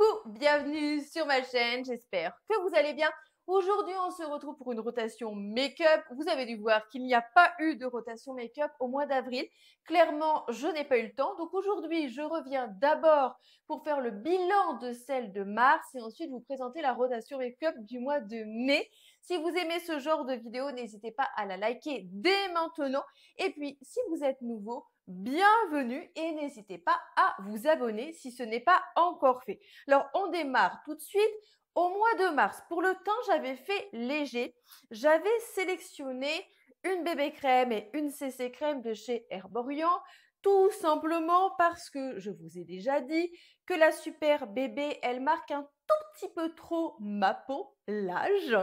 Coucou, bienvenue sur ma chaîne, j'espère que vous allez bien. Aujourd'hui, on se retrouve pour une rotation make-up. Vous avez dû voir qu'il n'y a pas eu de rotation make-up au mois d'avril. Clairement, je n'ai pas eu le temps. Donc aujourd'hui, je reviens d'abord pour faire le bilan de celle de mars et ensuite vous présenter la rotation make-up du mois de mai. Si vous aimez ce genre de vidéo, n'hésitez pas à la liker dès maintenant. Et puis, si vous êtes nouveau, bienvenue et n'hésitez pas à vous abonner si ce n'est pas encore fait. Alors, on démarre tout de suite. Au mois de mars, pour le temps, j'avais fait léger. J'avais sélectionné une bébé crème et une CC crème de chez Herborian. Tout simplement parce que je vous ai déjà dit que la super bébé, elle marque un tout peu trop ma peau, l'âge.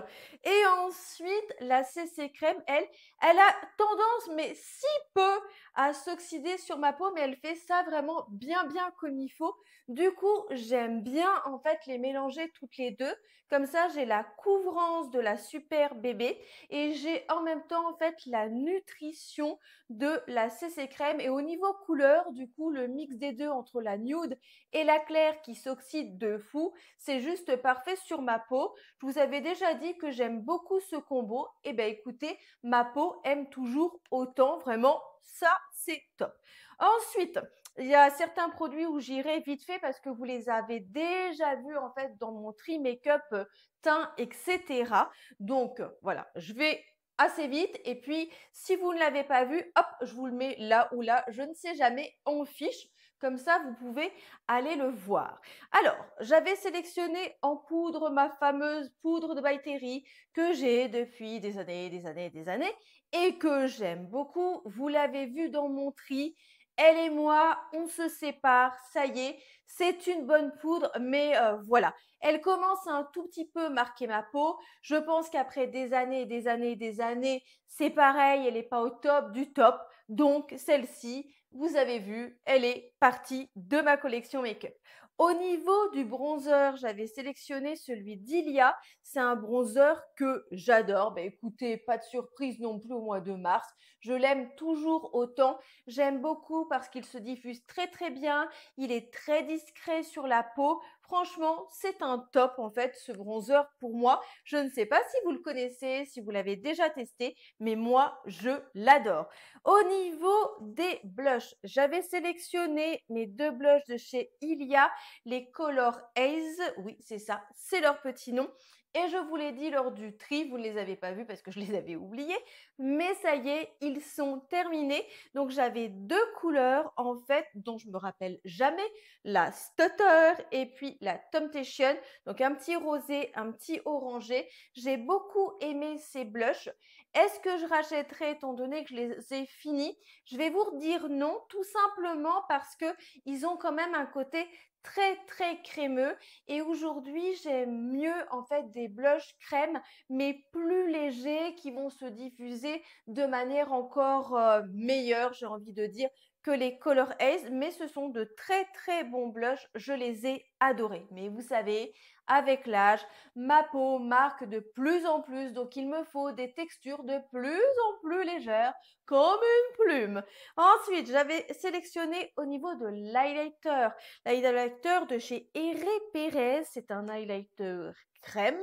Et ensuite, la CC crème, elle, elle a tendance, mais si peu, à s'oxyder sur ma peau, mais elle fait ça vraiment bien, bien comme il faut. Du coup, j'aime bien, en fait, les mélanger toutes les deux. Comme ça, j'ai la couvrance de la super bébé et j'ai en même temps, en fait, la nutrition de la CC crème. Et au niveau couleur, du coup, le mix des deux entre la nude et la claire qui s'oxyde de fou, c'est juste parfait sur ma peau. Je vous avais déjà dit que j'aime beaucoup ce combo. Eh bien, écoutez, ma peau aime toujours autant. Vraiment, ça, c'est top. Ensuite, il y a certains produits où j'irai vite fait parce que vous les avez déjà vus en fait dans mon tri make-up, euh, teint, etc. Donc, voilà, je vais assez vite. Et puis, si vous ne l'avez pas vu, hop, je vous le mets là ou là. Je ne sais jamais, on fiche. Comme ça, vous pouvez aller le voir. Alors, j'avais sélectionné en poudre ma fameuse poudre de By que j'ai depuis des années, des années, des années et que j'aime beaucoup. Vous l'avez vu dans mon tri. Elle et moi, on se sépare, ça y est, c'est une bonne poudre, mais euh, voilà. Elle commence un tout petit peu marquer ma peau. Je pense qu'après des années, des années, des années, c'est pareil, elle n'est pas au top du top. Donc, celle-ci, vous avez vu, elle est partie de ma collection make-up. Au niveau du bronzer, j'avais sélectionné celui d'Ilia. C'est un bronzer que j'adore. Bah, écoutez, pas de surprise non plus au mois de mars. Je l'aime toujours autant. J'aime beaucoup parce qu'il se diffuse très très bien. Il est très discret sur la peau. Franchement, c'est un top en fait ce bronzer pour moi. Je ne sais pas si vous le connaissez, si vous l'avez déjà testé, mais moi je l'adore. Au niveau des blushs, j'avais sélectionné mes deux blushs de chez Ilia, les Color Haze. Oui, c'est ça, c'est leur petit nom. Et je vous l'ai dit lors du tri, vous ne les avez pas vus parce que je les avais oubliés, mais ça y est, ils sont terminés. Donc j'avais deux couleurs en fait dont je me rappelle jamais, la Stutter et puis la Temptation. Donc un petit rosé, un petit orangé. J'ai beaucoup aimé ces blushs. Est-ce que je rachèterai étant donné que je les ai finis Je vais vous dire non, tout simplement parce que ils ont quand même un côté très très crémeux et aujourd'hui j'aime mieux en fait des blushs crème mais plus légers qui vont se diffuser de manière encore euh, meilleure j'ai envie de dire que les Color Haze mais ce sont de très très bons blushs je les ai adorés mais vous savez avec l'âge, ma peau marque de plus en plus, donc il me faut des textures de plus en plus légères, comme une plume. Ensuite, j'avais sélectionné au niveau de l'highlighter, l'highlighter de chez Ere Perez, c'est un highlighter crème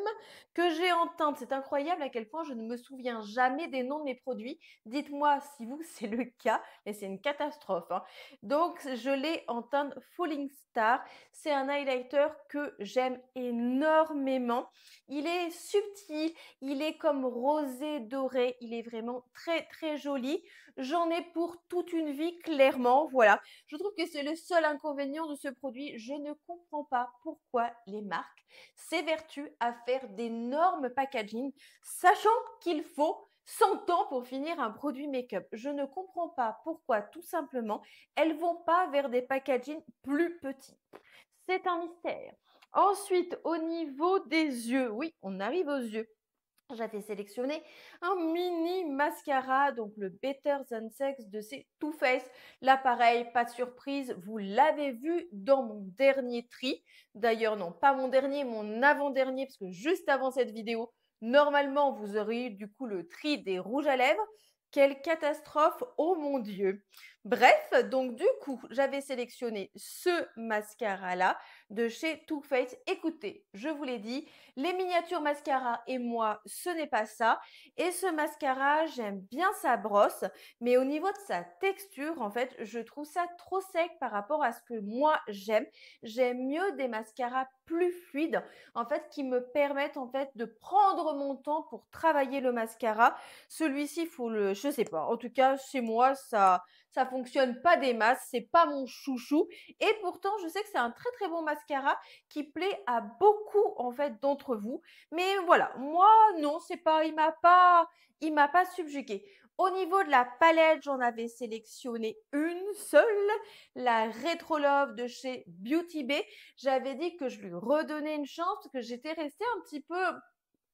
que j'ai en teinte. C'est incroyable à quel point je ne me souviens jamais des noms de mes produits. Dites-moi si vous, c'est le cas, mais c'est une catastrophe. Hein. Donc, je l'ai en teinte Falling Star. C'est un highlighter que j'aime énormément. Il est subtil, il est comme rosé doré, il est vraiment très très joli. J'en ai pour toute une vie, clairement. Voilà. Je trouve que c'est le seul inconvénient de ce produit. Je ne comprends pas pourquoi les marques s'évertuent à faire d'énormes packaging, sachant qu'il faut 100 ans pour finir un produit make-up. Je ne comprends pas pourquoi, tout simplement, elles vont pas vers des packagings plus petits. C'est un mystère. Ensuite, au niveau des yeux, oui, on arrive aux yeux. J'avais sélectionné un mini mascara, donc le Better Than Sex de ces Too Faced. l'appareil, pas de surprise, vous l'avez vu dans mon dernier tri. D'ailleurs, non, pas mon dernier, mon avant-dernier, parce que juste avant cette vidéo, normalement, vous auriez eu du coup le tri des rouges à lèvres. Quelle catastrophe, oh mon Dieu Bref, donc du coup, j'avais sélectionné ce mascara-là de chez Too Faced. Écoutez, je vous l'ai dit, les miniatures mascara et moi, ce n'est pas ça. Et ce mascara, j'aime bien sa brosse, mais au niveau de sa texture, en fait, je trouve ça trop sec par rapport à ce que moi j'aime. J'aime mieux des mascaras plus fluides, en fait, qui me permettent en fait de prendre mon temps pour travailler le mascara. Celui-ci, faut le, je sais pas. En tout cas, chez moi, ça ça fonctionne pas des masses, c'est pas mon chouchou. Et pourtant, je sais que c'est un très très bon mascara qui plaît à beaucoup en fait d'entre vous. Mais voilà, moi non, c'est pas, il m'a pas, il m'a pas subjugué. Au niveau de la palette, j'en avais sélectionné une seule, la Retro Love de chez Beauty Bay. J'avais dit que je lui redonnais une chance parce que j'étais restée un petit peu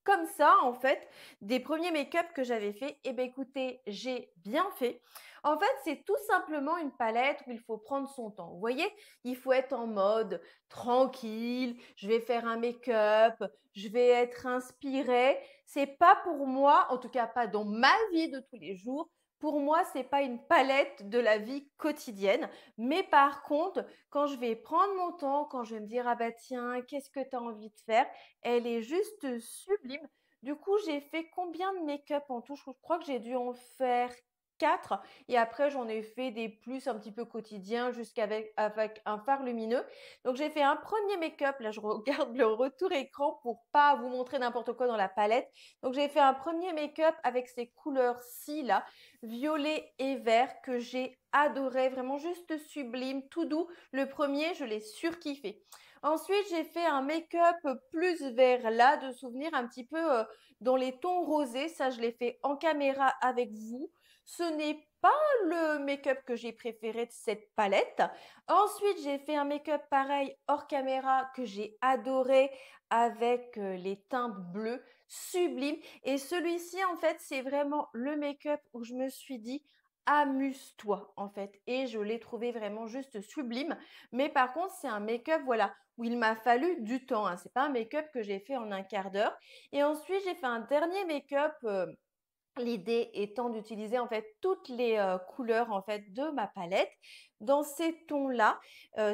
comme ça en fait des premiers make-up que j'avais fait. Et eh ben écoutez, j'ai bien fait. En fait, c'est tout simplement une palette où il faut prendre son temps. Vous voyez, il faut être en mode tranquille, je vais faire un make-up, je vais être inspirée. C'est pas pour moi, en tout cas pas dans ma vie de tous les jours, pour moi, ce n'est pas une palette de la vie quotidienne. Mais par contre, quand je vais prendre mon temps, quand je vais me dire, ah bah tiens, qu'est-ce que tu as envie de faire Elle est juste sublime. Du coup, j'ai fait combien de make-up en tout Je crois que j'ai dû en faire et après, j'en ai fait des plus un petit peu quotidiens jusqu'avec avec un phare lumineux. Donc, j'ai fait un premier make-up. Là, je regarde le retour écran pour pas vous montrer n'importe quoi dans la palette. Donc, j'ai fait un premier make-up avec ces couleurs-ci, là, violet et vert, que j'ai adoré. Vraiment juste sublime, tout doux. Le premier, je l'ai surkiffé. Ensuite, j'ai fait un make-up plus vert là, de souvenir un petit peu euh, dans les tons rosés. Ça, je l'ai fait en caméra avec vous. Ce n'est pas le make-up que j'ai préféré de cette palette. Ensuite, j'ai fait un make-up pareil hors caméra que j'ai adoré avec euh, les teintes bleues sublimes. Et celui-ci, en fait, c'est vraiment le make-up où je me suis dit amuse-toi en fait et je l'ai trouvé vraiment juste sublime mais par contre c'est un make-up voilà où il m'a fallu du temps Ce hein. c'est pas un make-up que j'ai fait en un quart d'heure et ensuite j'ai fait un dernier make-up euh, L'idée étant d'utiliser en fait toutes les couleurs en fait de ma palette dans ces tons-là.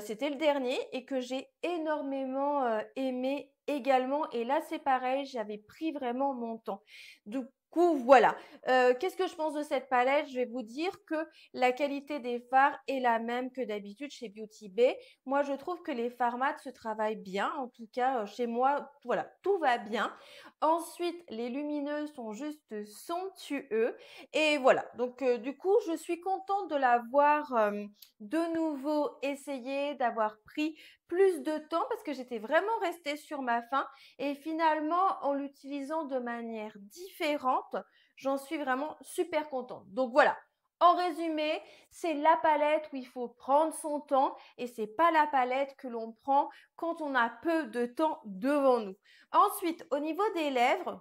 C'était le dernier et que j'ai énormément aimé également. Et là, c'est pareil, j'avais pris vraiment mon temps voilà. Euh, qu'est-ce que je pense de cette palette Je vais vous dire que la qualité des fards est la même que d'habitude chez Beauty Bay. Moi, je trouve que les fards se travaillent bien. En tout cas, euh, chez moi, voilà, tout va bien. Ensuite, les lumineuses sont juste somptueux. Et voilà. Donc, euh, du coup, je suis contente de l'avoir de nouveau essayé, d'avoir pris plus de temps parce que j'étais vraiment restée sur ma faim et finalement en l'utilisant de manière différente, j'en suis vraiment super contente. Donc voilà. En résumé, c'est la palette où il faut prendre son temps et c'est pas la palette que l'on prend quand on a peu de temps devant nous. Ensuite, au niveau des lèvres,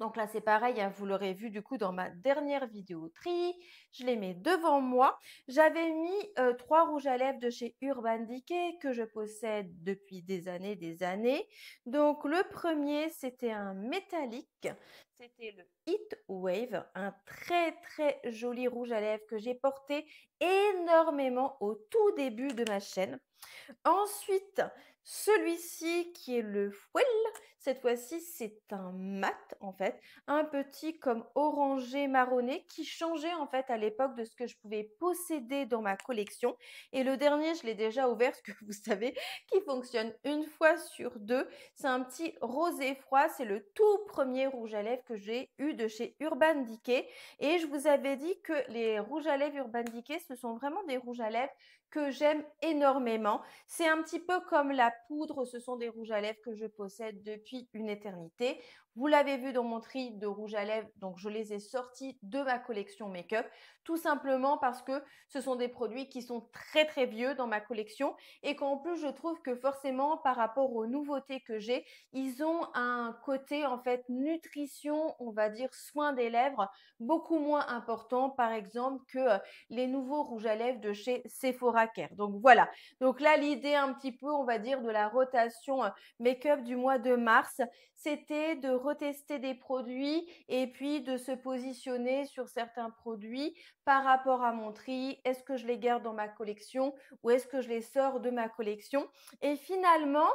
donc là, c'est pareil, hein, vous l'aurez vu du coup dans ma dernière vidéo tri. Je les mets devant moi. J'avais mis euh, trois rouges à lèvres de chez Urban Decay que je possède depuis des années, des années. Donc le premier, c'était un métallique. C'était le Heat Wave, un très très joli rouge à lèvres que j'ai porté énormément au tout début de ma chaîne. Ensuite, celui-ci qui est le fouel, cette fois-ci c'est un mat en fait, un petit comme orangé marronné qui changeait en fait à l'époque de ce que je pouvais posséder dans ma collection. Et le dernier, je l'ai déjà ouvert, ce que vous savez, qui fonctionne une fois sur deux. C'est un petit rosé froid, c'est le tout premier rouge à lèvres que j'ai eu de chez Urban Decay. Et je vous avais dit que les rouges à lèvres Urban Decay, ce sont vraiment des rouges à lèvres que j'aime énormément. C'est un petit peu comme la poudre, ce sont des rouges à lèvres que je possède depuis une éternité. Vous l'avez vu dans mon tri de rouge à lèvres, donc je les ai sortis de ma collection make-up, tout simplement parce que ce sont des produits qui sont très très vieux dans ma collection et qu'en plus je trouve que forcément par rapport aux nouveautés que j'ai, ils ont un côté en fait nutrition, on va dire soin des lèvres, beaucoup moins important par exemple que euh, les nouveaux rouges à lèvres de chez Sephora Care. Donc voilà. Donc là l'idée un petit peu, on va dire de la rotation euh, make-up du mois de mars, c'était de retester des produits et puis de se positionner sur certains produits par rapport à mon tri. Est-ce que je les garde dans ma collection ou est-ce que je les sors de ma collection Et finalement,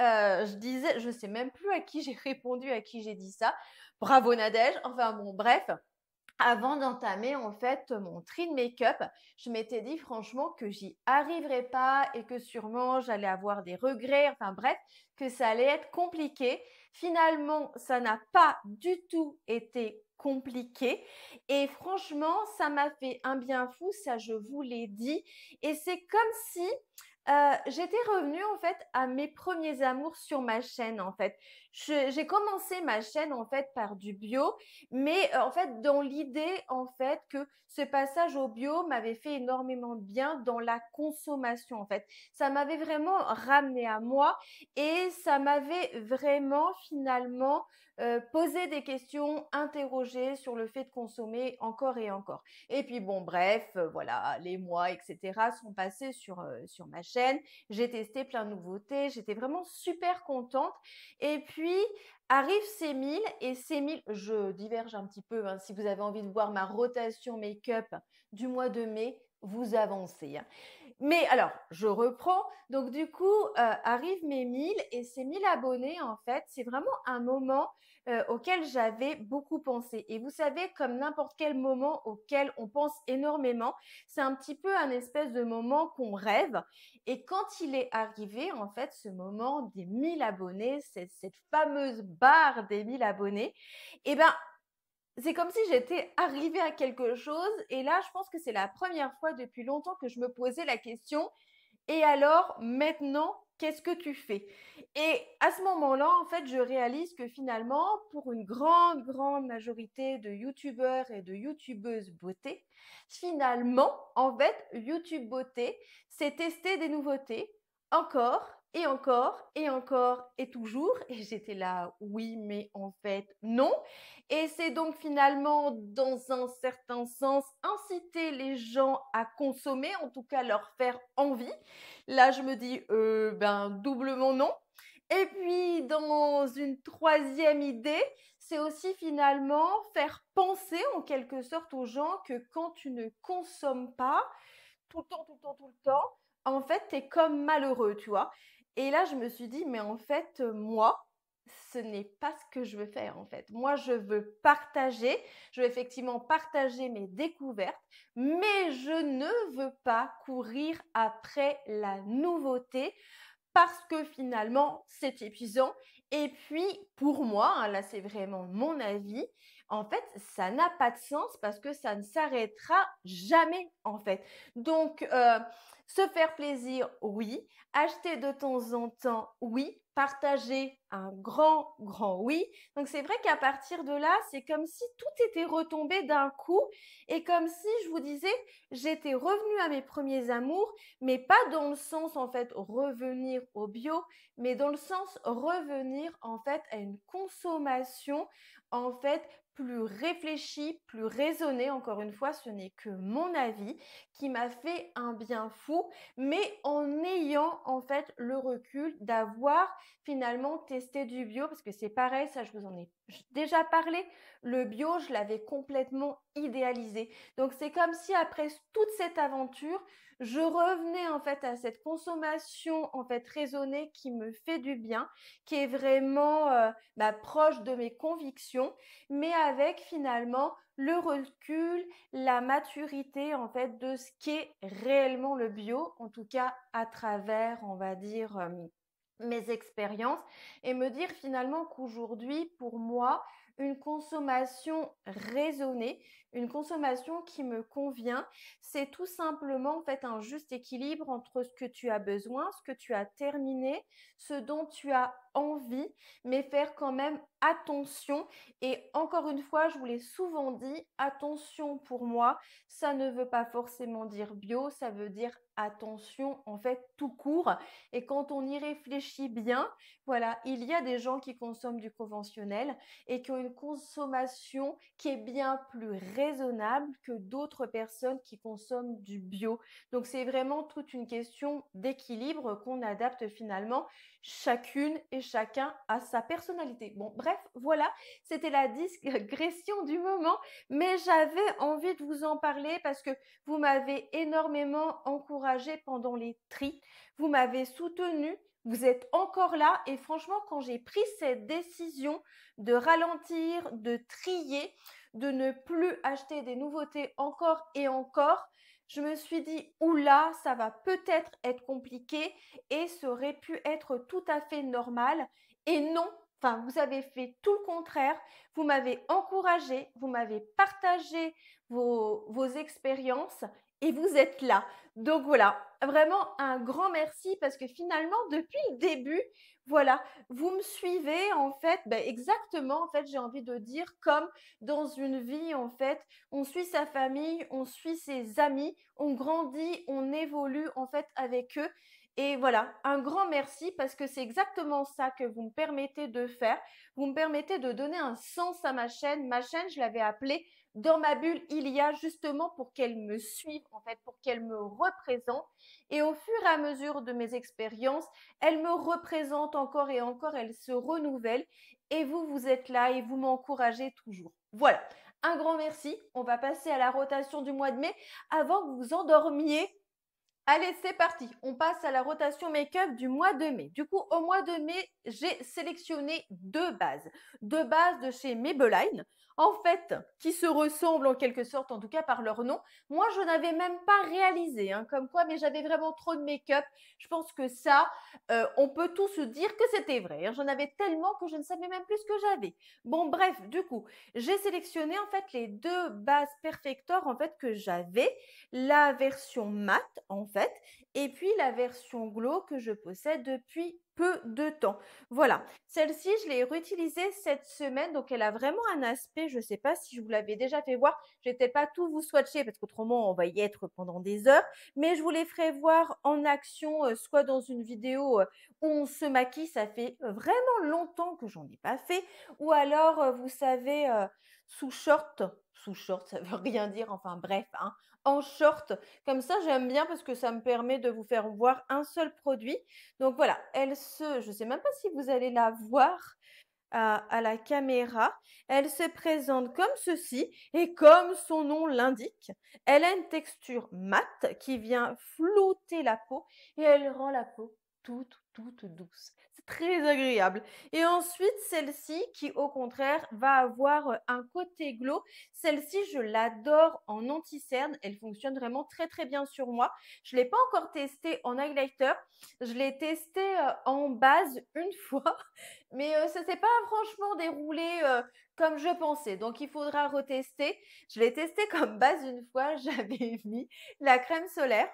euh, je disais, je ne sais même plus à qui j'ai répondu, à qui j'ai dit ça. Bravo Nadège. Enfin bon, bref avant d'entamer en fait mon tri de make-up, je m'étais dit franchement que j'y arriverais pas et que sûrement j'allais avoir des regrets, enfin bref, que ça allait être compliqué. Finalement, ça n'a pas du tout été compliqué. Et franchement, ça m'a fait un bien fou, ça je vous l'ai dit. Et c'est comme si euh, j'étais revenue en fait à mes premiers amours sur ma chaîne en fait. J'ai commencé ma chaîne en fait par du bio, mais euh, en fait dans l'idée en fait que ce passage au bio m'avait fait énormément de bien dans la consommation en fait. Ça m'avait vraiment ramené à moi et ça m'avait vraiment finalement euh, poser des questions, interroger sur le fait de consommer encore et encore. Et puis bon, bref, euh, voilà, les mois, etc. sont passés euh, sur, ma chaîne. J'ai testé plein de nouveautés, j'étais vraiment super contente. Et puis arrive ces 1000 et ces 1000, je diverge un petit peu, hein. si vous avez envie de voir ma rotation make-up du mois de mai, vous avancez. Hein. Mais alors, je reprends. Donc du coup, euh, arrivent mes 1000 et ces 1000 abonnés, en fait, c'est vraiment un moment euh, auquel j'avais beaucoup pensé. Et vous savez, comme n'importe quel moment auquel on pense énormément, c'est un petit peu un espèce de moment qu'on rêve. Et quand il est arrivé, en fait, ce moment des 1000 abonnés, cette fameuse barre des 1000 abonnés, eh ben, c'est comme si j'étais arrivée à quelque chose. Et là, je pense que c'est la première fois depuis longtemps que je me posais la question. Et alors, maintenant, qu'est-ce que tu fais Et à ce moment-là, en fait, je réalise que finalement, pour une grande, grande majorité de youtubeurs et de youtubeuses beauté, finalement, en fait, YouTube beauté, c'est tester des nouveautés encore et encore, et encore, et toujours. Et j'étais là, oui, mais en fait, non. Et c'est donc finalement, dans un certain sens, inciter les gens à consommer, en tout cas leur faire envie. Là, je me dis, euh, ben, doublement non. Et puis, dans une troisième idée, c'est aussi finalement faire penser en quelque sorte aux gens que quand tu ne consommes pas, tout le temps, tout le temps, tout le temps, en fait, tu es comme malheureux, tu vois. Et là, je me suis dit, mais en fait, euh, moi, ce n'est pas ce que je veux faire en fait. Moi, je veux partager, je veux effectivement partager mes découvertes, mais je ne veux pas courir après la nouveauté parce que finalement, c'est épuisant. Et puis, pour moi, hein, là, c'est vraiment mon avis, en fait, ça n'a pas de sens parce que ça ne s'arrêtera jamais en fait. Donc, euh, se faire plaisir, oui. Acheter de temps en temps, oui. Partager, un grand, grand oui. Donc c'est vrai qu'à partir de là, c'est comme si tout était retombé d'un coup et comme si, je vous disais, j'étais revenue à mes premiers amours, mais pas dans le sens en fait revenir au bio, mais dans le sens revenir en fait à une consommation en fait plus réfléchi, plus raisonné, encore une fois, ce n'est que mon avis, qui m'a fait un bien fou, mais en ayant en fait le recul d'avoir finalement tester du bio parce que c'est pareil, ça je vous en ai déjà parlé. Le bio, je l'avais complètement idéalisé. Donc c'est comme si après toute cette aventure, je revenais en fait à cette consommation en fait raisonnée qui me fait du bien, qui est vraiment euh, bah, proche de mes convictions, mais avec finalement le recul, la maturité en fait de ce qu'est réellement le bio, en tout cas à travers, on va dire. Euh, mes expériences et me dire finalement qu'aujourd'hui, pour moi, une consommation raisonnée, une consommation qui me convient, c'est tout simplement en fait un juste équilibre entre ce que tu as besoin, ce que tu as terminé, ce dont tu as envie, mais faire quand même attention. Et encore une fois, je vous l'ai souvent dit, attention pour moi, ça ne veut pas forcément dire bio, ça veut dire attention en fait tout court. Et quand on y réfléchit bien, voilà, il y a des gens qui consomment du conventionnel et qui ont une consommation qui est bien plus raisonnable que d'autres personnes qui consomment du bio. Donc c'est vraiment toute une question d'équilibre qu'on adapte finalement Chacune et chacun a sa personnalité. Bon, bref, voilà, c'était la digression euh, du moment, mais j'avais envie de vous en parler parce que vous m'avez énormément encouragé pendant les tris, vous m'avez soutenu, vous êtes encore là et franchement, quand j'ai pris cette décision de ralentir, de trier, de ne plus acheter des nouveautés encore et encore, je me suis dit, oula, ça va peut-être être compliqué et ça aurait pu être tout à fait normal. Et non, enfin, vous avez fait tout le contraire. Vous m'avez encouragé, vous m'avez partagé vos, vos expériences et vous êtes là. Donc voilà, vraiment un grand merci parce que finalement, depuis le début, voilà, vous me suivez en fait, ben, exactement en fait, j'ai envie de dire comme dans une vie en fait, on suit sa famille, on suit ses amis, on grandit, on évolue en fait avec eux. Et voilà, un grand merci parce que c'est exactement ça que vous me permettez de faire. Vous me permettez de donner un sens à ma chaîne. Ma chaîne, je l'avais appelée dans ma bulle il y a justement pour qu'elle me suive en fait, pour qu'elle me représente. Et au fur et à mesure de mes expériences, elle me représente encore et encore, elle se renouvelle. Et vous, vous êtes là et vous m'encouragez toujours. Voilà. Un grand merci. On va passer à la rotation du mois de mai. Avant que vous endormiez, Allez, c'est parti. On passe à la rotation make-up du mois de mai. Du coup, au mois de mai, j'ai sélectionné deux bases. Deux bases de chez Maybelline en fait, qui se ressemblent en quelque sorte, en tout cas par leur nom. Moi, je n'avais même pas réalisé, hein, comme quoi, mais j'avais vraiment trop de make-up. Je pense que ça, euh, on peut tous se dire que c'était vrai. Hein. J'en avais tellement que je ne savais même plus ce que j'avais. Bon, bref, du coup, j'ai sélectionné en fait les deux bases Perfector en fait que j'avais, la version matte, en fait, et puis la version glow que je possède depuis de temps. Voilà, celle-ci, je l'ai réutilisée cette semaine, donc elle a vraiment un aspect, je ne sais pas si je vous l'avais déjà fait voir, je n'étais pas tout vous swatcher parce qu'autrement, on va y être pendant des heures, mais je vous les ferai voir en action, euh, soit dans une vidéo euh, où on se maquille, ça fait euh, vraiment longtemps que j'en ai pas fait, ou alors, vous savez sous short. Sous short, ça veut rien dire, enfin bref, hein, en short. Comme ça, j'aime bien parce que ça me permet de vous faire voir un seul produit. Donc voilà, elle se, je ne sais même pas si vous allez la voir, euh, à, la caméra, elle se présente comme ceci et comme son nom l'indique, elle a une texture mate qui vient flouter la peau et elle rend la peau toute, toute douce très agréable. Et ensuite, celle-ci qui, au contraire, va avoir euh, un côté glow. Celle-ci, je l'adore en anti-cerne. Elle fonctionne vraiment très, très bien sur moi. Je ne l'ai pas encore testée en highlighter. Je l'ai testée euh, en base une fois, mais ce euh, ça s'est pas franchement déroulé comme je pensais. Donc, il faudra retester. Je l'ai testée comme base une fois. J'avais mis la crème solaire.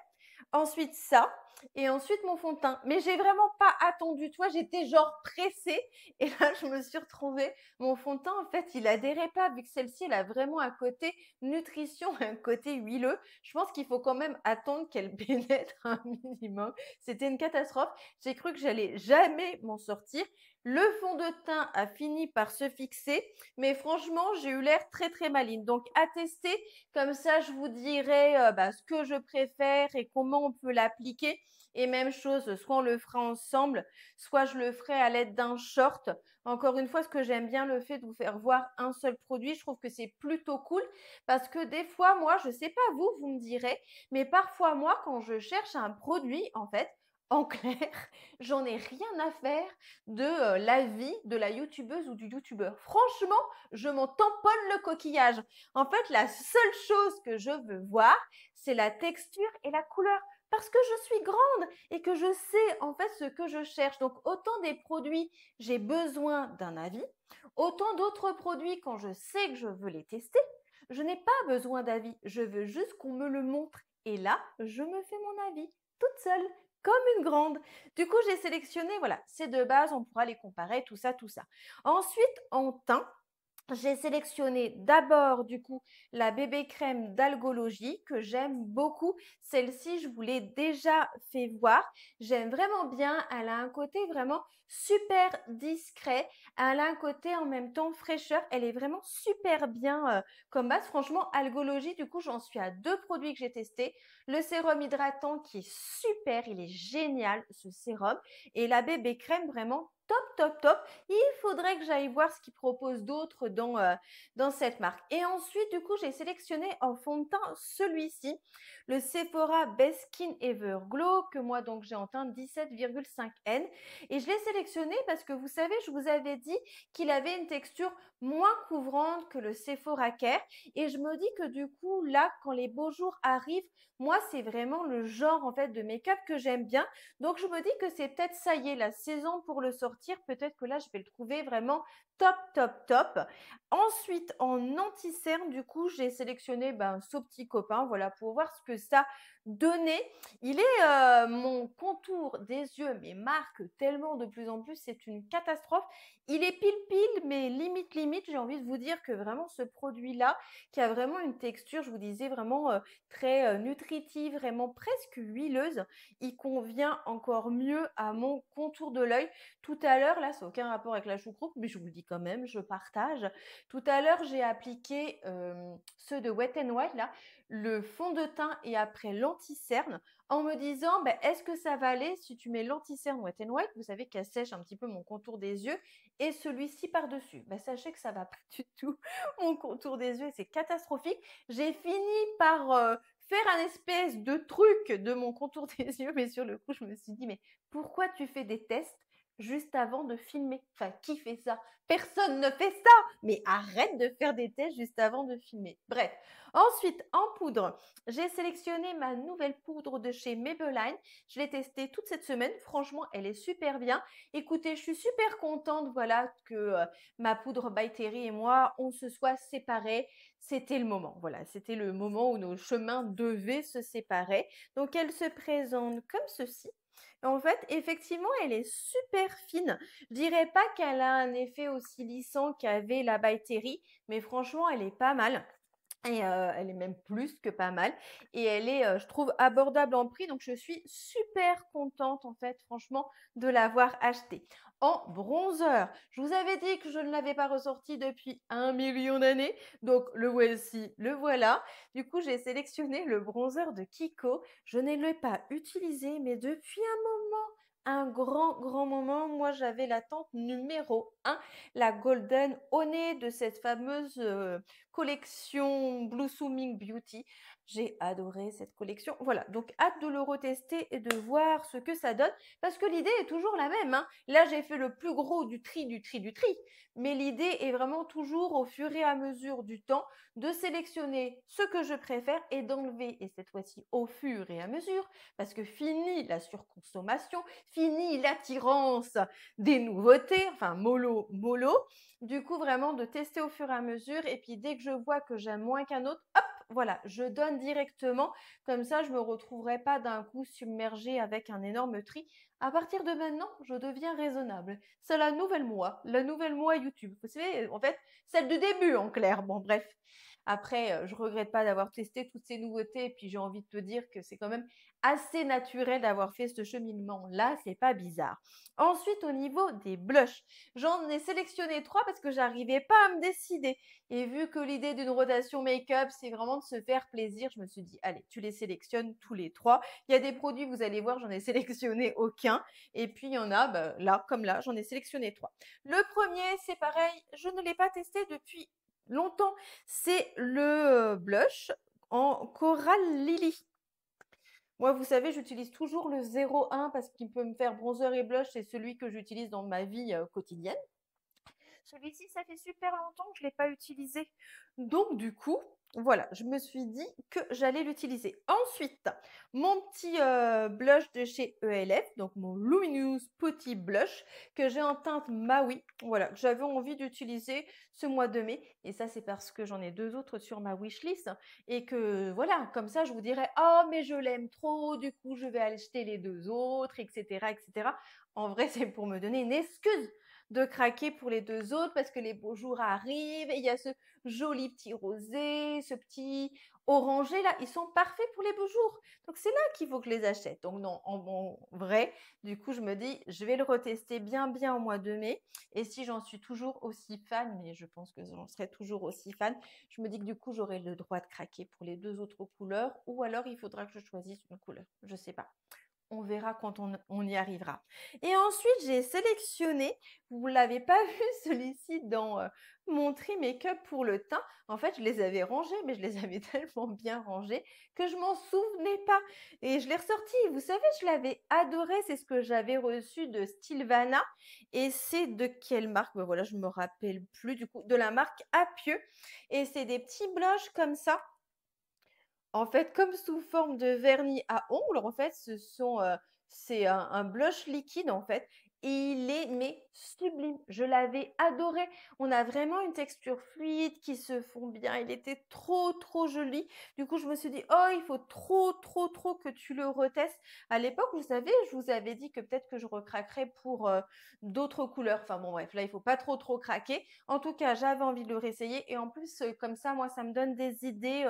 Ensuite, ça et ensuite mon fond de teint. Mais j'ai vraiment pas attendu, toi, j'étais genre pressée et là je me suis retrouvée. Mon fond de teint, en fait, il adhérait pas vu que celle-ci, elle a vraiment un côté nutrition, un côté huileux. Je pense qu'il faut quand même attendre qu'elle pénètre un minimum. C'était une catastrophe. J'ai cru que j'allais jamais m'en sortir. Le fond de teint a fini par se fixer, mais franchement, j'ai eu l'air très très maline. Donc à tester, comme ça je vous dirai euh, bah, ce que je préfère et comment on peut l'appliquer. Et même chose, soit on le fera ensemble, soit je le ferai à l'aide d'un short. Encore une fois, ce que j'aime bien le fait de vous faire voir un seul produit, je trouve que c'est plutôt cool parce que des fois, moi, je ne sais pas vous, vous me direz, mais parfois, moi, quand je cherche un produit, en fait, en clair, j'en ai rien à faire de euh, la vie de la youtubeuse ou du youtubeur. Franchement, je m'en tamponne le coquillage. En fait, la seule chose que je veux voir, c'est la texture et la couleur parce que je suis grande et que je sais en fait ce que je cherche. Donc autant des produits, j'ai besoin d'un avis, autant d'autres produits, quand je sais que je veux les tester, je n'ai pas besoin d'avis, je veux juste qu'on me le montre. Et là, je me fais mon avis toute seule, comme une grande. Du coup, j'ai sélectionné, voilà, ces deux bases, on pourra les comparer, tout ça, tout ça. Ensuite, en teint, j'ai sélectionné d'abord du coup la bébé crème d'algologie que j'aime beaucoup. Celle-ci, je vous l'ai déjà fait voir. J'aime vraiment bien. Elle a un côté vraiment super discret. Elle a un côté en même temps fraîcheur. Elle est vraiment super bien euh, comme base. Franchement, algologie, du coup, j'en suis à deux produits que j'ai testés. Le sérum hydratant qui est super, il est génial ce sérum. Et la bébé crème vraiment top, top, top. Il faudrait que j'aille voir ce qu'ils proposent d'autres dans, euh, dans cette marque. Et ensuite, du coup, j'ai sélectionné en fond de teint celui-ci, le Sephora Best Skin Ever Glow, que moi, donc, j'ai en teint 17,5N. Et je l'ai sélectionné parce que vous savez, je vous avais dit qu'il avait une texture moins couvrante que le Sephora Care. Et je me dis que du coup, là, quand les beaux jours arrivent, moi, c'est vraiment le genre en fait de make-up que j'aime bien. Donc, je me dis que c'est peut-être ça y est, la saison pour le sortir. Peut-être que là, je vais le trouver vraiment top, top, top. Ensuite, en anti-cerne, du coup, j'ai sélectionné ben, ce petit copain, voilà, pour voir ce que ça donné. Il est euh, mon contour des yeux, mais marque tellement de plus en plus, c'est une catastrophe. Il est pile pile, mais limite limite. J'ai envie de vous dire que vraiment ce produit-là, qui a vraiment une texture, je vous disais vraiment euh, très euh, nutritive, vraiment presque huileuse, il convient encore mieux à mon contour de l'œil. Tout à l'heure, là, c'est n'a aucun rapport avec la choucroute, mais je vous le dis quand même, je partage. Tout à l'heure, j'ai appliqué ceux de Wet n Wild là le fond de teint et après lanti en me disant bah, est-ce que ça va aller si tu mets l'anti-cerne wet and white Vous savez qu'elle sèche un petit peu mon contour des yeux et celui-ci par-dessus. Bah, sachez que ça va pas du tout mon contour des yeux, c'est catastrophique. J'ai fini par euh, faire un espèce de truc de mon contour des yeux, mais sur le coup, je me suis dit mais pourquoi tu fais des tests juste avant de filmer. Enfin, qui fait ça Personne ne fait ça Mais arrête de faire des tests juste avant de filmer. Bref. Ensuite, en poudre, j'ai sélectionné ma nouvelle poudre de chez Maybelline. Je l'ai testée toute cette semaine. Franchement, elle est super bien. Écoutez, je suis super contente, voilà, que euh, ma poudre by Terry et moi, on se soit séparés. C'était le moment. Voilà, c'était le moment où nos chemins devaient se séparer. Donc, elle se présente comme ceci. En fait, effectivement, elle est super fine. Je dirais pas qu'elle a un effet aussi lissant qu'avait la By mais franchement, elle est pas mal. Et elle est même plus que pas mal. Et elle est, je trouve, abordable en prix. Donc, je suis super contente, en fait, franchement, de l'avoir achetée. En bronzer, je vous avais dit que je ne l'avais pas ressorti depuis un million d'années. Donc, le voici, le voilà. Du coup, j'ai sélectionné le bronzer de Kiko. Je ne l'ai pas utilisé, mais depuis un moment, un grand, grand moment. Moi, j'avais la tente numéro 1, la Golden Honey de cette fameuse collection Blooming Beauty. J'ai adoré cette collection. Voilà, donc hâte de le retester et de voir ce que ça donne, parce que l'idée est toujours la même. Hein. Là, j'ai fait le plus gros du tri, du tri, du tri, mais l'idée est vraiment toujours au fur et à mesure du temps de sélectionner ce que je préfère et d'enlever, et cette fois-ci au fur et à mesure, parce que fini la surconsommation, fini l'attirance des nouveautés, enfin mollo, mollo, du coup, vraiment de tester au fur et à mesure. Et puis dès que je vois que j'aime moins qu'un autre, hop, voilà, je donne directement. Comme ça, je ne me retrouverai pas d'un coup submergée avec un énorme tri. À partir de maintenant, je deviens raisonnable. C'est la nouvelle moi, la nouvelle moi YouTube. Vous savez, en fait, celle du début en clair. Bon, bref. Après, euh, je regrette pas d'avoir testé toutes ces nouveautés. Et puis, j'ai envie de te dire que c'est quand même assez naturel d'avoir fait ce cheminement-là. C'est pas bizarre. Ensuite, au niveau des blushs, j'en ai sélectionné trois parce que j'arrivais pas à me décider. Et vu que l'idée d'une rotation make-up, c'est vraiment de se faire plaisir, je me suis dit, allez, tu les sélectionnes tous les trois. Il y a des produits, vous allez voir, j'en ai sélectionné aucun. Et puis, il y en a, bah, là, comme là, j'en ai sélectionné trois. Le premier, c'est pareil, je ne l'ai pas testé depuis longtemps, c'est le blush en Coral Lily. Moi, vous savez, j'utilise toujours le 01 parce qu'il peut me faire bronzer et blush. C'est celui que j'utilise dans ma vie quotidienne. Celui-ci, ça fait super longtemps que je ne l'ai pas utilisé. Donc, du coup, voilà, je me suis dit que j'allais l'utiliser. Ensuite, mon petit euh, blush de chez ELF, donc mon Luminous Petit Blush, que j'ai en teinte Maui. Voilà, j'avais envie d'utiliser ce mois de mai. Et ça, c'est parce que j'en ai deux autres sur ma wishlist. Et que voilà, comme ça, je vous dirais, oh, mais je l'aime trop, du coup, je vais acheter les deux autres, etc. etc. En vrai, c'est pour me donner une excuse de craquer pour les deux autres parce que les beaux jours arrivent et il y a ce joli petit rosé, ce petit orangé là, ils sont parfaits pour les beaux jours. Donc c'est là qu'il faut que je les achète. Donc non, en bon vrai, du coup je me dis je vais le retester bien bien au mois de mai et si j'en suis toujours aussi fan, mais je pense que j'en serai toujours aussi fan, je me dis que du coup j'aurai le droit de craquer pour les deux autres couleurs ou alors il faudra que je choisisse une couleur, je sais pas on verra quand on, y arrivera. Et ensuite, j'ai sélectionné, vous ne l'avez pas vu celui-ci dans euh, mon tri make-up pour le teint. En fait, je les avais rangés, mais je les avais tellement bien rangés que je m'en souvenais pas. Et je l'ai ressorti. Vous savez, je l'avais adoré. C'est ce que j'avais reçu de Stilvana. Et c'est de quelle marque ben Voilà, je me rappelle plus du coup, de la marque Apieux. Et c'est des petits blushs comme ça en fait, comme sous forme de vernis à ongles, en fait, ce sont, euh, c'est un, blush liquide, en fait. Et il est, mais sublime. Je l'avais adoré. On a vraiment une texture fluide qui se fond bien. Il était trop, trop joli. Du coup, je me suis dit, oh, il faut trop, trop, trop que tu le retestes. À l'époque, vous savez, je vous avais dit que peut-être que je recraquerais pour euh, d'autres couleurs. Enfin bon, bref, là, il faut pas trop, trop craquer. En tout cas, j'avais envie de le réessayer. Et en plus, euh, comme ça, moi, ça me donne des idées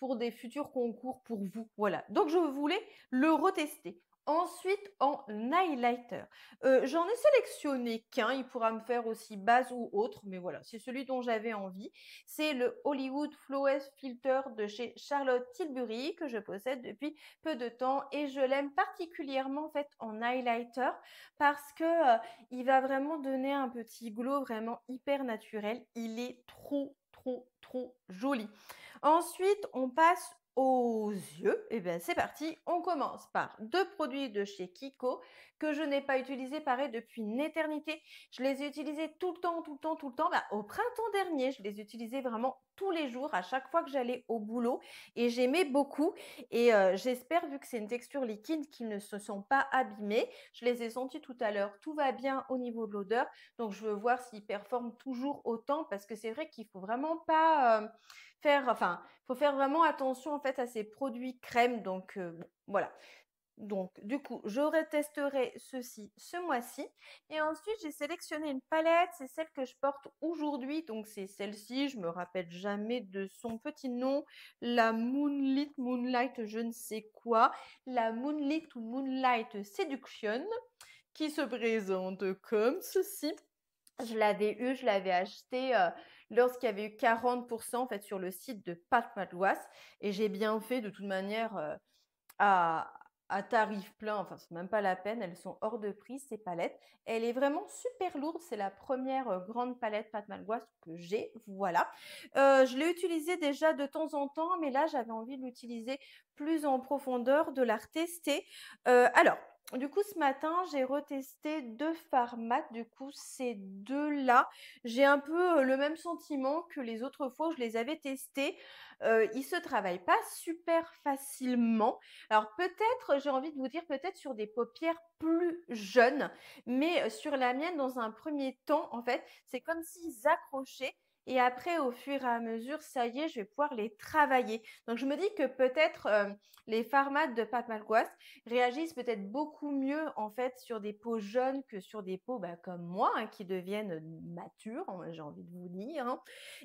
pour des futurs concours pour vous. Voilà. Donc je voulais le retester. Ensuite, en highlighter. Euh, j'en ai sélectionné qu'un. Il pourra me faire aussi base ou autre, mais voilà, c'est celui dont j'avais envie. C'est le Hollywood Flawless Filter de chez Charlotte Tilbury que je possède depuis peu de temps et je l'aime particulièrement en fait en highlighter parce que euh, il va vraiment donner un petit glow vraiment hyper naturel. Il est trop, trop, trop joli. Ensuite, on passe aux yeux. Et eh bien, c'est parti. On commence par deux produits de chez Kiko que je n'ai pas utilisés, pareil, depuis une éternité. Je les ai utilisés tout le temps, tout le temps, tout le temps. Bah, au printemps dernier, je les utilisais vraiment tous les jours, à chaque fois que j'allais au boulot. Et j'aimais beaucoup. Et euh, j'espère, vu que c'est une texture liquide, qu'ils ne se sont pas abîmés. Je les ai sentis tout à l'heure. Tout va bien au niveau de l'odeur. Donc, je veux voir s'ils performent toujours autant parce que c'est vrai qu'il faut vraiment pas... Euh, faire, enfin, faut faire vraiment attention en fait à ces produits crème. Donc euh, voilà. Donc du coup, je retesterai ceci ce mois-ci. Et ensuite, j'ai sélectionné une palette. C'est celle que je porte aujourd'hui. Donc c'est celle-ci. Je me rappelle jamais de son petit nom. La Moonlit, Moonlight, je ne sais quoi. La Moonlit ou Moonlight Seduction qui se présente comme ceci. Je l'avais eu, je l'avais acheté. Euh, lorsqu'il y avait eu 40% fait, sur le site de Pat Madouas. Et j'ai bien fait de toute manière euh, à, tarif plein, enfin c'est même pas la peine, elles sont hors de prix ces palettes. Elle est vraiment super lourde, c'est la première euh, grande palette pâte malgoise que j'ai, voilà. Euh, je l'ai utilisée déjà de temps en temps, mais là j'avais envie de l'utiliser plus en profondeur, de la retester. alors, du coup, ce matin, j'ai retesté deux pharmates. Du coup, ces deux-là, j'ai un peu euh, le même sentiment que les autres fois où je les avais testés. Euh, ils se travaillent pas super facilement. Alors peut-être, j'ai envie de vous dire, peut-être sur des paupières plus jeunes, mais euh, sur la mienne, dans un premier temps, en fait, c'est comme s'ils accrochaient et après, au fur et à mesure, ça y est, je vais pouvoir les travailler. Donc, je me dis que peut-être euh, les pharmates de pâte réagissent peut-être beaucoup mieux, en fait, sur des peaux jeunes que sur des peaux bah, comme moi, hein, qui deviennent matures, hein, j'ai envie de vous dire. Hein.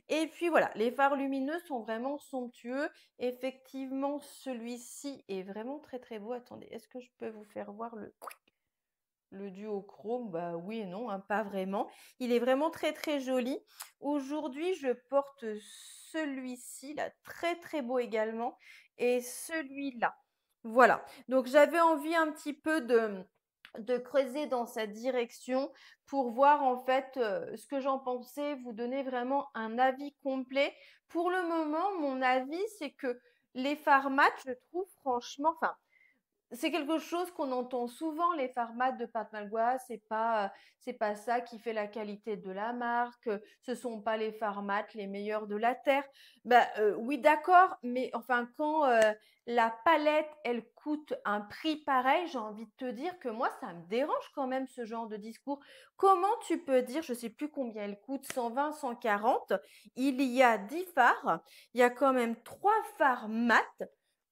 Et puis, voilà, les phares lumineux sont vraiment somptueux. Effectivement, celui-ci est vraiment très, très beau. Attendez, est-ce que je peux vous faire voir le le duo chrome, bah oui et non, hein, pas vraiment. Il est vraiment très très joli. Aujourd'hui, je porte celui-ci, là, très très beau également, et celui-là. Voilà. Donc j'avais envie un petit peu de, creuser dans sa direction pour voir en fait euh, ce que j'en pensais, vous donner vraiment un avis complet. Pour le moment, mon avis, c'est que les pharmates, je trouve franchement, enfin, c'est quelque chose qu'on entend souvent, les pharmas de Pat Malgois, c'est pas, euh, c'est pas ça qui fait la qualité de la marque, euh, ce sont pas les pharmates les meilleurs de la terre. Bah, euh, oui, d'accord, mais enfin, quand la palette, elle coûte un prix pareil, j'ai envie de te dire que moi, ça me dérange quand même ce genre de discours. Comment tu peux dire, je sais plus combien elle coûte, 120, 140, il y a 10 phares, il y a quand même 3 phares mat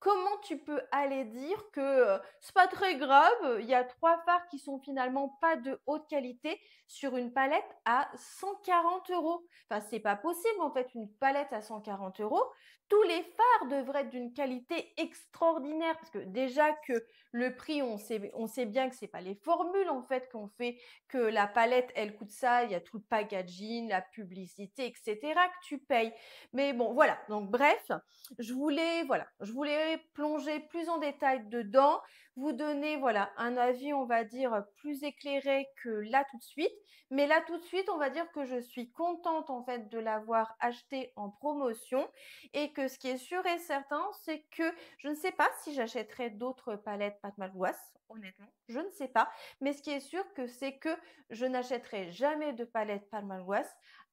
comment tu peux aller dire que ce c'est pas très grave, il y a trois phares qui sont finalement pas de haute qualité sur une palette à 140 euros. Enfin, c'est pas possible en fait une palette à 140 euros. Tous les phares devraient être d'une qualité extraordinaire parce que déjà que le prix, on sait, on sait bien que c'est pas les formules en fait qu'on fait que la palette elle coûte ça. Il y a tout le packaging, la publicité, etc. que tu payes. Mais bon, voilà. Donc bref, je voulais voilà, je voulais plonger plus en détail dedans, vous donner voilà un avis on va dire plus éclairé que là tout de suite. Mais là, tout de suite, on va dire que je suis contente en fait de l'avoir acheté en promotion et que ce qui est sûr et certain, c'est que je ne sais pas si j'achèterai d'autres palettes Pat honnêtement, je ne sais pas. Mais ce qui est sûr que c'est que je n'achèterai jamais de palettes Pat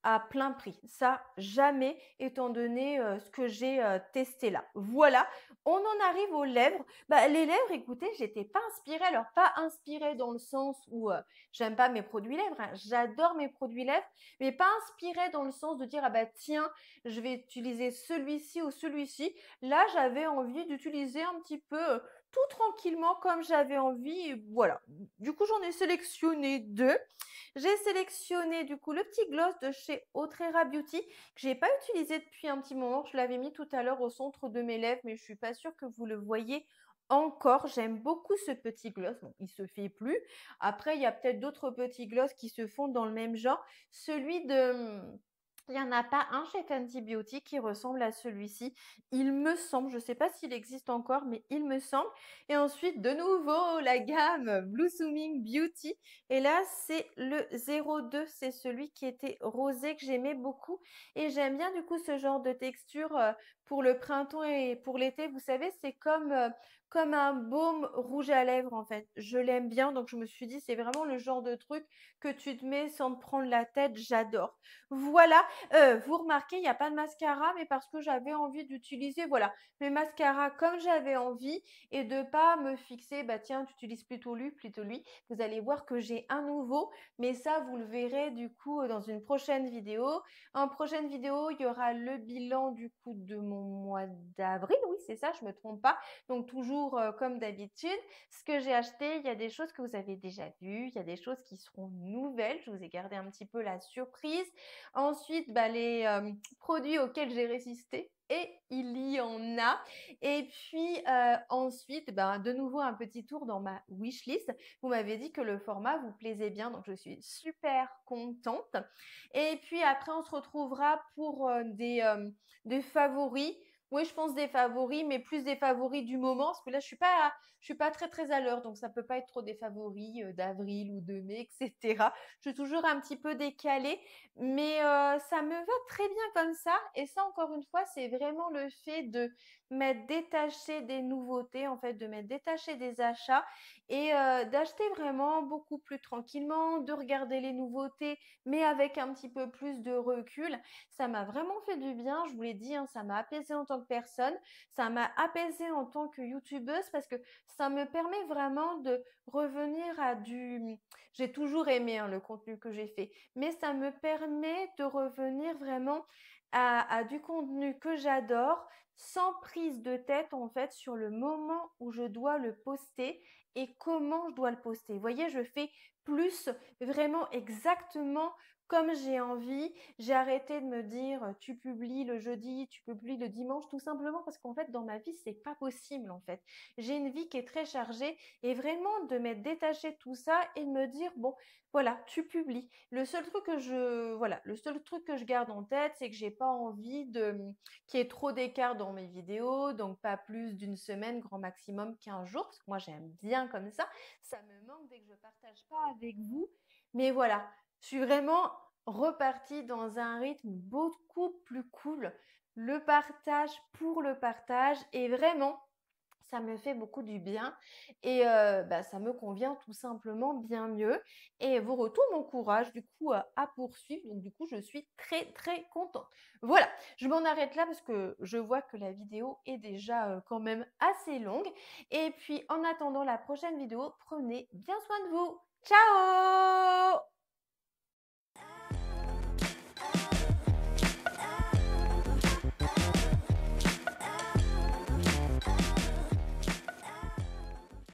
à plein prix. Ça, jamais, étant donné ce que j'ai testé là. Voilà, on en arrive aux lèvres. Bah, les lèvres, écoutez, j'étais pas inspirée. Alors, pas inspirée dans le sens où j'aime pas mes produits lèvres. Hein. J'adore mes produits lèvres, mais pas inspirée dans le sens de dire, ah bah tiens, je vais utiliser celui-ci ou celui-ci. Là, j'avais envie d'utiliser un petit peu tout tranquillement comme j'avais envie. voilà. Du coup, j'en ai sélectionné deux. J'ai sélectionné du coup le petit gloss de chez Autrera Beauty que j'ai pas utilisé depuis un petit moment. Je l'avais mis tout à l'heure au centre de mes lèvres, mais je suis pas sûre que vous le voyez encore. J'aime beaucoup ce petit gloss. Bon, il se fait plus. Après, il y a peut-être d'autres petits gloss qui se font dans le même genre. Celui de hum, il n'y en a pas un chez Fenty Beauty qui ressemble à celui-ci. Il me semble, je ne sais pas s'il existe encore, mais il me semble. Et ensuite, de nouveau, la gamme blooming Beauty. Et là, c'est le 02. C'est celui qui était rosé que j'aimais beaucoup. Et j'aime bien du coup ce genre de texture euh, pour le printemps et pour l'été. Vous savez, c'est comme euh, comme un baume rouge à lèvres en fait. Je l'aime bien, donc je me suis dit c'est vraiment le genre de truc que tu te mets sans te prendre la tête, j'adore. Voilà, euh, vous remarquez, il n'y a pas de mascara, mais parce que j'avais envie d'utiliser voilà mes mascaras comme j'avais envie et de pas me fixer bah tiens tu utilises plutôt lui plutôt lui. Vous allez voir que j'ai un nouveau, mais ça vous le verrez du coup euh, dans une prochaine vidéo. En prochaine vidéo, il y aura le bilan du coup de mon mois d'avril, oui c'est ça, je me trompe pas. Donc toujours comme d'habitude. Ce que j'ai acheté, il y a des choses que vous avez déjà vues, il y a des choses qui seront nouvelles. Je vous ai gardé un petit peu la surprise. Ensuite, bah, les produits auxquels j'ai résisté, et il y en a. Et puis ensuite, bah, de nouveau un petit tour dans ma wishlist. Vous m'avez dit que le format vous plaisait bien, donc je suis super contente. Et puis après, on se retrouvera pour des, des favoris oui, je pense des favoris, mais plus des favoris du moment, parce que là, je suis pas, je suis pas très très à l'heure, donc ça ne peut pas être trop des favoris euh, d'avril ou de mai, etc. Je suis toujours un petit peu décalée, mais euh, ça me va très bien comme ça. Et ça, encore une fois, c'est vraiment le fait de m'être détaché des nouveautés, en fait, de m'être détaché des achats et euh, d'acheter vraiment beaucoup plus tranquillement, de regarder les nouveautés, mais avec un petit peu plus de recul. Ça m'a vraiment fait du bien, je vous l'ai dit, hein, ça m'a apaisé en tant que personne, ça m'a apaisé en tant que youtubeuse parce que ça me permet vraiment de revenir à du... J'ai toujours aimé hein, le contenu que j'ai fait, mais ça me permet de revenir vraiment à, du contenu que j'adore, sans prise de tête en fait sur le moment où je dois le poster et comment je dois le poster. Vous voyez, je fais plus vraiment exactement comme j'ai envie. J'ai arrêté de me dire euh, tu publies le jeudi, tu publies le dimanche, tout simplement parce qu'en fait dans ma vie c'est pas possible en fait. J'ai une vie qui est très chargée et vraiment de m'être détachée tout ça et de me dire bon voilà tu publies. Le seul truc que je voilà le seul truc que je garde en tête c'est que j'ai pas envie de mm, qu'il y ait trop d'écart dans mes vidéos donc pas plus d'une semaine grand maximum 15 jours parce que moi j'aime bien comme ça. Ça me manque dès que je partage pas avec vous. Mais voilà, je suis vraiment repartie dans un rythme beaucoup plus cool. Le partage pour le partage et vraiment, ça me fait beaucoup du bien et euh, bah, ça me convient tout simplement bien mieux. Et vos retours m'encouragent du coup euh, à, poursuivre. Donc du coup, je suis très très contente. Voilà, je m'en arrête là parce que je vois que la vidéo est déjà euh, quand même assez longue. Et puis en attendant la prochaine vidéo, prenez bien soin de vous. Ciao